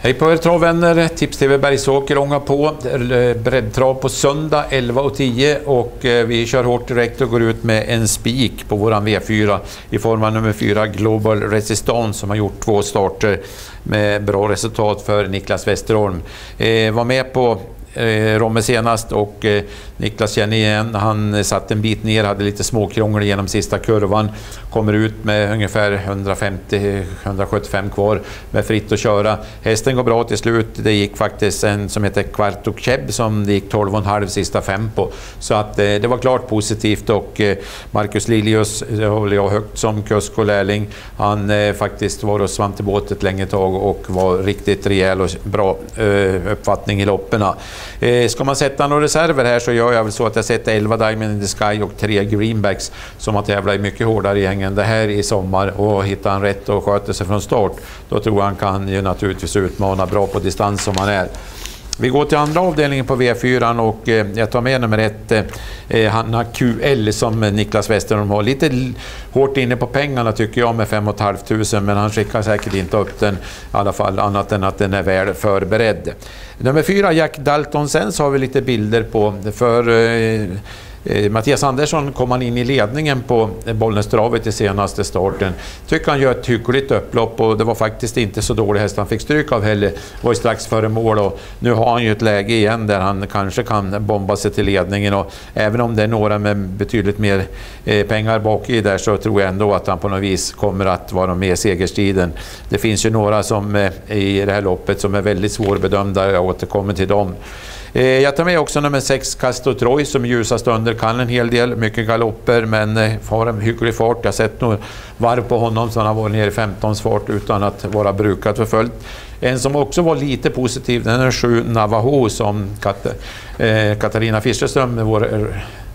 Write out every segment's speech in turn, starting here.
Hej på er travvänner! Tips-TV Bergsåker ångar på. Eh, breddtrav på söndag 11.10 och, och eh, vi kör hårt direkt och går ut med en spik på våran V4 i form av nummer 4 Global Resistance som har gjort två starter med bra resultat för Niklas Westerholm. Eh, var med på Eh, Romme senast och eh, Niklas känner igen. Han satt en bit ner, hade lite småkrångel genom sista kurvan. Kommer ut med ungefär 150-175 kvar med fritt att köra. Hästen går bra till slut. Det gick faktiskt en som heter Quarto Cheb som det gick 12,5 sista fem på. Så att eh, det var klart positivt och Marcus Liljus håller jag högt som kusk och lärling. Han faktiskt var hos Svante Båt ett länge tag och var riktigt rejäl och bra uppfattning i loppen. Eh, ska man sätta några reserver här så gör jag väl så att jag sätter 11 Diamond in the Sky och 3 Greenbacks som har tävlat i mycket hårdare gäng än det här i sommar. Och hittar han rätt och sköter sig från start, då tror jag han kan ju naturligtvis utmana bra på distans som han är. Vi går till andra avdelningen på V4 och eh, jag tar med nummer ett, eh, eh Hanna QL som eh, Niklas Westerholm har. Lite hårt inne på pengarna tycker jag med 5 500 men han skickar säkert inte upp den i alla fall annat än att den är väl förberedd. Nummer fyra, Jack Dalton Sens har vi lite bilder på. för... Eh, Eh, Mattias Andersson kom han in i ledningen på Bollnäs-travet i senaste starten. Tycker han gör ett hyggligt upplopp och det var faktiskt inte så dålig häst han fick stryk av heller. Var ju strax före mål och nu har han ju ett läge igen där han kanske kan bomba sig till ledningen och även om det är några med betydligt mer eh, pengar bak i där så tror jag ändå att han på något vis kommer att vara med i segerstriden. Det finns ju några som eh, i det här loppet som är väldigt svårbedömda, jag återkommer till dem. Eh, jag tar med också nummer 6, Castro Troy, som i ljusa stunder kan en hel del. Mycket galopper, men eh, har en hygglig fart. Jag har sett några varv på honom så han har varit nere i 15 fart utan att vara brukad förföljt. En som också var lite positiv, den är 7 Navajo som Kat eh, Katarina Fischerström, vår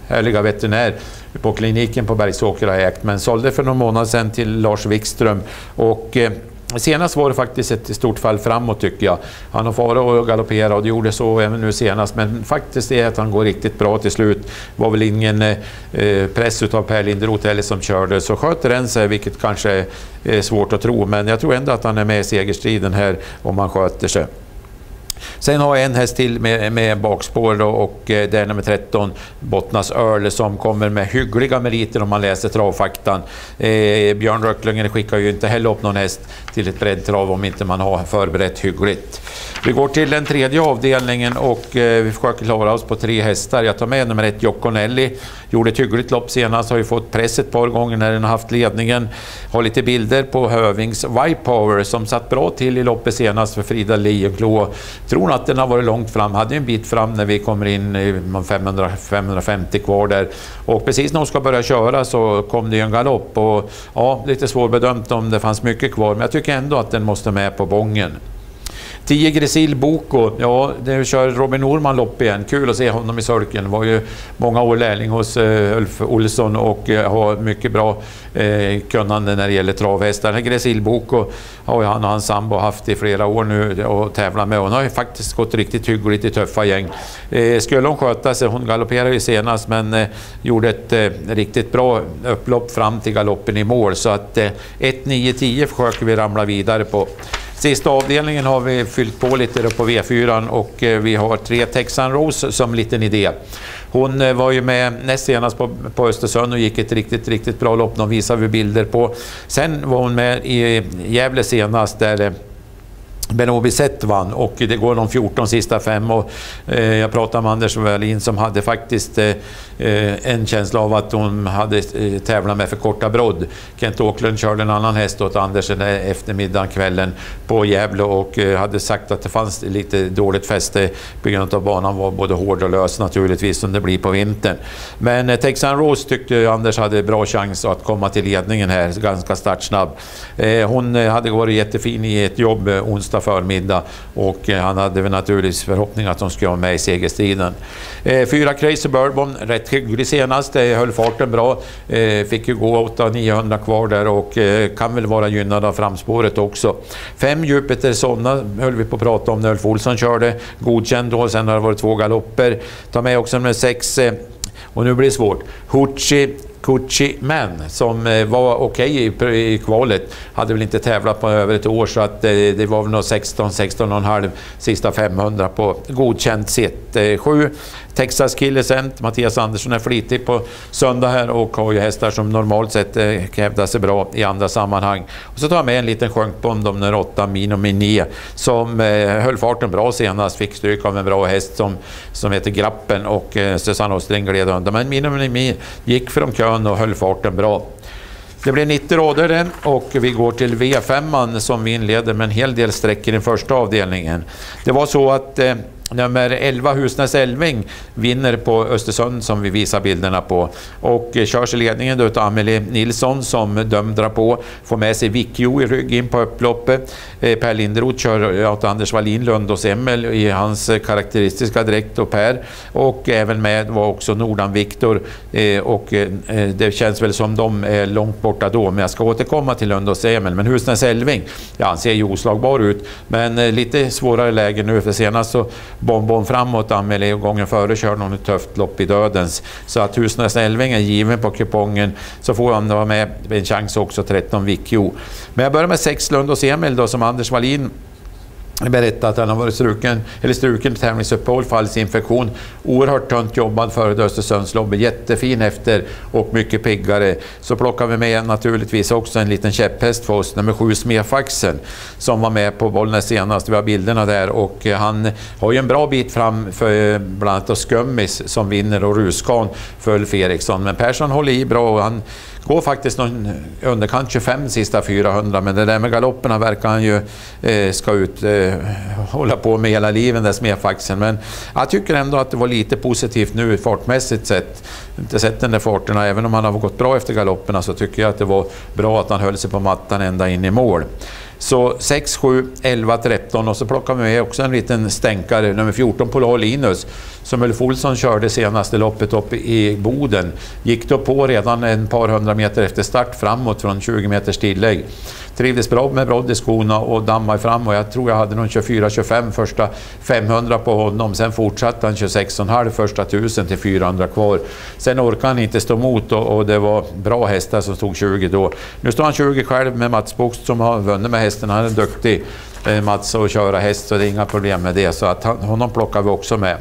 härliga veterinär på kliniken på Bergsåker har ägt, men sålde för någon månad sedan till Lars Wikström. Och, eh, Senast var det faktiskt ett stort fall framåt tycker jag. Han har farit och galopperat och det gjorde så även nu senast. Men faktiskt är att han går riktigt bra till slut. Det var väl ingen eh, press av Per Linderoth heller som körde. Så sköter den sig, vilket kanske är svårt att tro. Men jag tror ändå att han är med i segerstriden här om han sköter sig. Sen har jag en häst till med, med bakspår då, och eh, det är nummer 13, Bottnas Örle, som kommer med hyggliga meriter om man läser travfaktan. Eh, Björn Röcklungen skickar ju inte heller upp någon häst till ett breddtrav om inte man har förberett hyggligt. Vi går till den tredje avdelningen och eh, vi försöker klara oss på tre hästar. Jag tar med nummer ett, Jocconelli. Gjorde ett hyggligt lopp senast, har ju fått press ett par gånger när den har haft ledningen. Har lite bilder på Hövings White Power som satt bra till i loppet senast för Frida och Klo tror att den har varit långt fram, hade ju en bit fram när vi kommer in 500, 550 kvar där. Och precis när hon ska börja köra så kom det ju en galopp och ja, lite svårbedömt om det fanns mycket kvar, men jag tycker ändå att den måste med på bången. 10 Gresil Boko, ja, nu kör Robin Norman lopp igen. Kul att se honom i sulken. Var ju många år lärling hos eh, Ulf Olsson och eh, har mycket bra eh, kunnande när det gäller travhästar. Gresil Boko har ju han och hans sambo haft i flera år nu och tävlat med. Hon har ju faktiskt gått riktigt hyggligt i tuffa gäng. Eh, skulle hon sköta sig, hon galopperade ju senast men eh, gjorde ett eh, riktigt bra upplopp fram till galoppen i mål så att 1, 9, 10 försöker vi ramla vidare på. Sista avdelningen har vi fyllt på lite på V4 och eh, vi har tre Texan Rose som liten idé. Hon eh, var ju med näst senast på, på Östersund och gick ett riktigt, riktigt bra lopp. De visar vi bilder på. Sen var hon med i Gävle senast där eh, Benobi Obisett vann och det går de 14 sista fem och eh, jag pratade med Anders Wörlin som hade faktiskt eh, eh, en känsla av att hon hade eh, tävlat med för korta brodd. Kent Åklund körde en annan häst åt Anders den där eftermiddagen, kvällen på Gävle och eh, hade sagt att det fanns lite dåligt fäste på grund av banan var både hård och lös naturligtvis som det blir på vintern. Men eh, Texan Rose tyckte Anders hade bra chans att komma till ledningen här, ganska startsnabb. hon hade varit jättefin i ett jobb onsdag förmiddag och eh, han hade väl naturligtvis förhoppning att de skulle vara med i segerstriden. Eh, fyra Crazy Bourbon, rätt hygglig senast, höll farten bra. Eh, fick ju gå 800-900 kvar där och kan väl vara gynnad av framspåret också. Fem Jupiter Sonna höll vi på att prata om när Ulf Olsson körde. Godkänd då, sen har det varit två galopper. Ta med också nummer sex och nu blir det svårt. Hucci Kuchi Men som eh, var okej okay i, kvalet. Hade väl inte tävlat på över ett år så att eh, det var väl nog 16, 16,5 sista 500 på godkänt sitt. 7 eh, Texas-kille Mattias Andersson är flitig på söndag här och har ju hästar som normalt sett eh, hävdar sig bra i andra sammanhang. Och så tar jag med en liten sjunkbond de nummer 8, Mino Miné, som eh, höll farten bra senast. Fick stryk av en bra häst som, som heter Grappen och eh, Susanne Åsling gled undan. Men Mino Miné gick från kön och höll farten bra. Det blir 90 rader och vi går till V5 som vi inleder med en hel del sträckor i den första avdelningen. Det var så att eh, Nummer 11 Husnäs Elving vinner på Östersund som vi visar bilderna på. Och körs i ledningen av Amelie Nilsson som dömd drar på. Får med sig Vickio i rygg in på upploppet. Eh, per Linderoth kör åt Anders Wallin Lundås Emel i hans karaktäristiska dräkt och Per. Och även med var också Nordan Viktor. Eh, och eh, det känns väl som de är långt borta då. Men jag ska återkomma till Lundås Emel. Men Husnäs Elving, ja han ser ju oslagbar ut. Men lite svårare läge nu för senast så Bonbon framåt, Amelie, och gången före körde hon ett tufft lopp i Dödens. Så att Husnäs Elving är given på kupongen. Så får han vara med en chans också, 13 Vickjo. Men jag börjar med sex Lund och Emil då, som Anders Wallin berättade att han har varit struken, eller struken tävlingsuppehåll för infektion. Oerhört tunt jobbad före Östersundsloppet, jättefin efter och mycket piggare. Så plockar vi med naturligtvis också en liten käpphäst för oss, nummer sju Smefaxen, som var med på Bollnäs senast. Vi har bilderna där och eh, han har ju en bra bit fram för eh, bland annat Skummis som vinner och Ruskan föll för Eriksson. Men Persson håller i bra och han går faktiskt någon underkant 25 sista 400 men det där med galopperna verkar han ju eh, ska ut eh, hålla på med hela livet den smedfaxen. Men jag tycker ändå att det var lite positivt nu fartmässigt sett. Inte sett den där farterna, även om han har gått bra efter galopperna så tycker jag att det var bra att han höll sig på mattan ända in i mål. Så 6, 7, 11, 13 och så plockar vi med också en liten stänkare, nummer 14 Polar Linus, som Ulf Olsson körde senaste loppet upp i Boden. Gick då på redan ett par hundra meter efter start framåt från 20 meters tillägg trivdes bra med i skorna och dammade fram och jag tror jag hade någon 24-25 första 500 på honom. Sen fortsatte han 26,5 första 1000 till 400 kvar. Sen orkade han inte stå emot och, och det var bra hästar som stod 20 då. Nu står han 20 själv med Mats Boxt som har vunnit med hästen. Han är duktig, eh, Mats, att köra häst så det är inga problem med det. Så att han, honom plockar vi också med.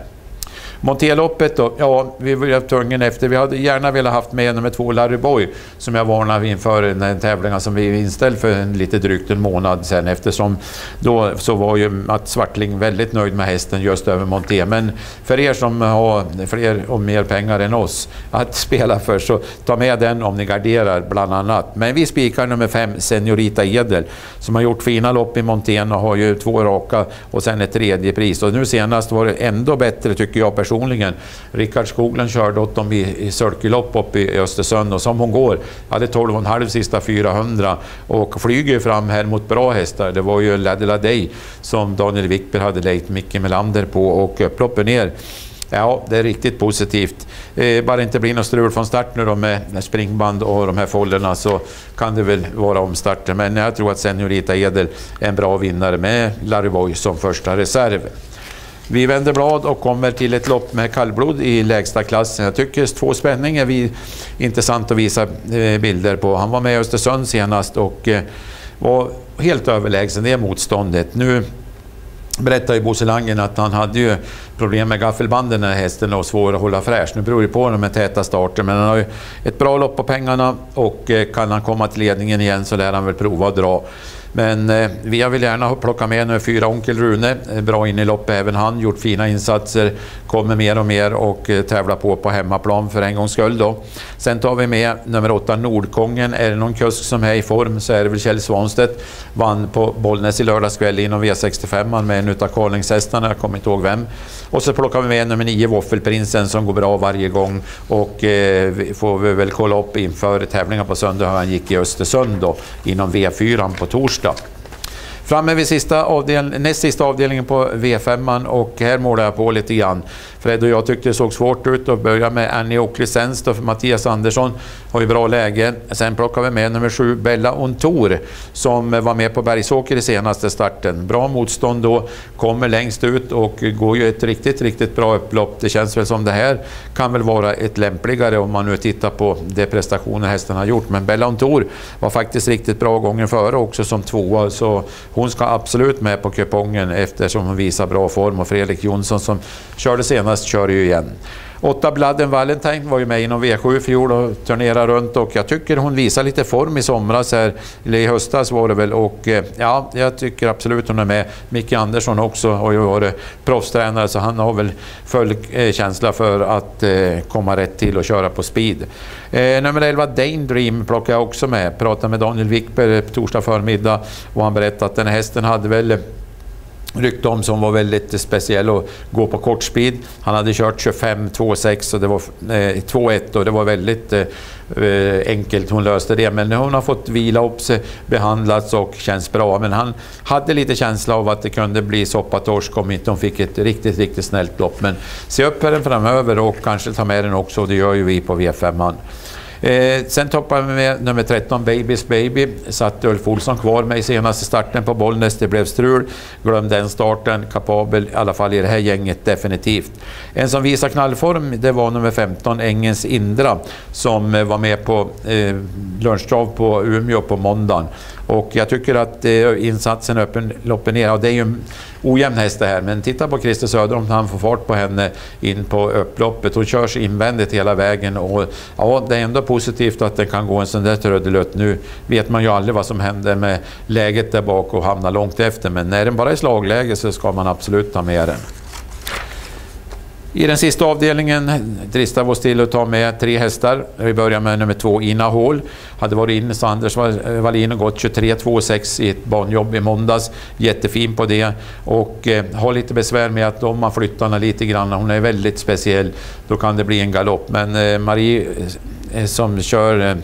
Monteloppet då, ja, vi var tvungna efter. Vi hade gärna velat haft med nummer två Larry Boy, som jag varnade inför den tävlingen som vi inställde för en, lite drygt en månad sedan, eftersom då så var ju Mats Svartling väldigt nöjd med hästen just över Monté. Men för er som har fler och mer pengar än oss att spela för, så ta med den om ni garderar bland annat. Men vi spikar nummer fem, Seniorita Edel, som har gjort fina lopp i Montén och har ju två raka och sen ett tredje pris. Och nu senast var det ändå bättre tycker jag personligen personligen. Rickard Skoglund körde åt dem i, i Sölkelopp uppe i Östersund och som hon går, hade 12,5 sista 400 och flyger fram här mot bra hästar. Det var ju Ladela Day som Daniel Wickberg hade lejt Micke Melander på och upploppet ner Ja, det är riktigt positivt. Eh, bara det inte blir något strul från start nu då med springband och de här folderna så kan det väl vara omstarter. Men jag tror att Seniorita Edel är en bra vinnare med Larry Boy som första reserv. Vi vänder blad och kommer till ett lopp med kallblod i lägsta klassen. Jag tycker två spänningar är vi, intressant att visa eh, bilder på. Han var med i Östersund senast och eh, var helt överlägsen det motståndet. Nu berättade ju Bosse Langen att han hade ju problem med gaffelbanden när hästen och svår att hålla fräsch. Nu beror det på de här täta starter men han har ju ett bra lopp på pengarna och eh, kan han komma till ledningen igen så lär han väl prova att dra. Men eh, jag vill gärna plocka med nummer fyra, Onkel Rune. Eh, bra in i loppet även han, gjort fina insatser. Kommer mer och mer och eh, tävlar på på hemmaplan för en gångs skull då. Sen tar vi med nummer åtta, Nordkongen. Är det någon kusk som är i form så är det väl Kjell Svanstedt. Vann på Bollnäs i lördags kväll inom V65 med en utav Karlingshästarna, jag kommer inte ihåg vem. Och så plockar vi med nummer nio, Våffelprinsen, som går bra varje gång. Och eh, får vi väl kolla upp inför tävlingen på söndag hur han gick i Östersund då, inom V4 på torsdag första. Framme vid sista avdel, näst sista avdelningen på V5 och här målar jag på lite grann. Fred och jag tyckte det såg svårt ut och börja med Annie och licens för Mattias Andersson har ju bra läge. Sen plockar vi med nummer sju Bella Ontour som var med på Bergsåker i senaste starten. Bra motstånd då, kommer längst ut och går ju ett riktigt, riktigt bra upplopp. Det känns väl som det här kan väl vara ett lämpligare om man nu tittar på de prestationer hästen har gjort. Men Bella Ontour var faktiskt riktigt bra gången före också som tvåa så hon ska absolut med på kupongen eftersom hon visar bra form och Fredrik Jonsson som körde senast kör ju igen. Åtta Bladden Valentine var ju med inom V7 i fjol och turnerade runt och jag tycker hon visar lite form i somras här, eller i höstas var det väl och eh, ja, jag tycker absolut hon är med. Micke Andersson också har ju varit proffstränare så han har väl full känsla för att eh, komma rätt till och köra på speed. Eh, nummer 11 Dane Dream plockar jag också med. Pratade med Daniel Wickberg torsdag förmiddag och han berättade att den hästen hade väl rykte om som var väldigt speciell och gå på kort speed. Han hade kört 25 2,6 och det var eh, 2,1 och det var väldigt eh, eh, enkelt hon löste det. Men nu har hon fått vila upp sig, behandlats och känns bra. Men han hade lite känsla av att det kunde bli soppatorsk om inte hon fick ett riktigt, riktigt snällt lopp. Men se upp för den framöver och kanske ta med den också. Det gör ju vi på V5. -man. Eh, sen toppade vi med nummer 13, Babys Baby. Satte Ulf Olsson kvar mig senaste starten på Bollnäs. Det blev strul. Glöm den starten. Kapabel, i alla fall i det här gänget, definitivt. En som visar knallform, det var nummer 15, Engens Indra, som eh, var med på eh, lunchtrav på Umeå på måndagen. Och jag tycker att eh, insatsen öppen, loppen ner, och det är ju en ojämn häst det här, men titta på Christer Söderholm, han får fart på henne in på upploppet. Hon körs invändigt hela vägen och ja, det är ändå på positivt att det kan gå en sån där trödelutt. Nu vet man ju aldrig vad som händer med läget där bak och hamnar långt efter, men när den bara är slagläge så ska man absolut ta med den. I den sista avdelningen dristar vi oss till att ta med tre hästar. Vi börjar med nummer två, Ina Hall. Hade varit inne så Anders Wallin och gått 23-2,6 i ett banjobb i måndags. Jättefin på det. Och eh, har lite besvär med att om man flyttar henne lite grann, hon är väldigt speciell, då kan det bli en galopp. Men eh, Marie Eh, som kör eh,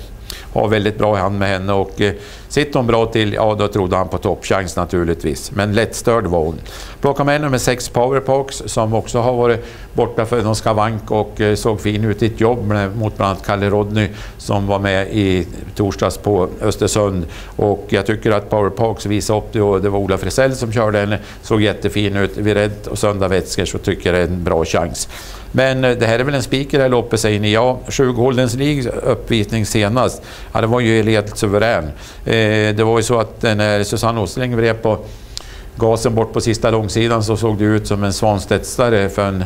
har väldigt bra hand med henne och eh, Sitter hon bra till, ja då trodde han på toppchans naturligtvis. Men lättstörd var hon. Plockar med nummer 6 Powerpox som också har varit borta för någon skavank och eh, såg fin ut i ett jobb med, mot bland annat Kalle Rodny som var med i torsdags på Östersund. Och jag tycker att Powerpox visade upp det och det var Ola Frisell som körde henne. Såg jättefin ut. Vid Rädd och Söndag Wetzger så tycker jag det är en bra chans. Men eh, det här är väl en spik i det här loppet säger ni? Ja, sju Goldens League uppvisning senast. Ja, det var ju helt suverän. Eh, Eh, det var ju så att eh, när Susanne Åsling vred på gasen bort på sista långsidan så såg det ut som en svanstetsare för en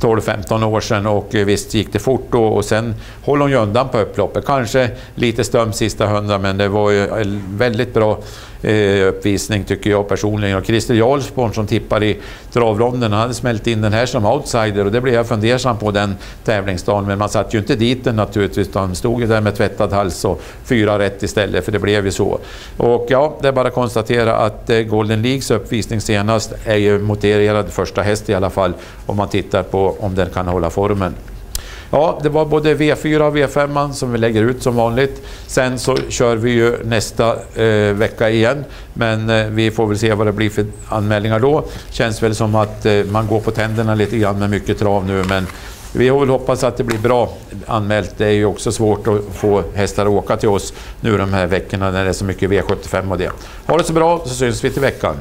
12-15 år sedan och eh, visst gick det fort då och sen håller hon ju undan på upploppet. Kanske lite stum sista hundra men det var ju väldigt bra eh, uppvisning tycker jag personligen. Och Christer Jarlsborn som tippar i travronden, han hade smält in den här som outsider och det blev jag fundersam på den tävlingsdagen. Men man satte ju inte dit den naturligtvis, utan stod ju där med tvättad hals och fyra rätt istället, för det blev ju så. Och ja, det är bara att konstatera att eh, Golden Leagues uppvisning senast är ju motiverad första häst i alla fall, om man tittar på om den kan hålla formen. Ja, det var både V4 och V5 som vi lägger ut som vanligt. Sen så kör vi ju nästa eh, vecka igen. Men eh, vi får väl se vad det blir för anmälningar då. Känns väl som att eh, man går på tänderna lite grann med mycket trav nu. Men vi vill hoppas att det blir bra anmält. Det är ju också svårt att få hästar att åka till oss nu de här veckorna när det är så mycket V75 och det. Ha det så bra så syns vi till veckan.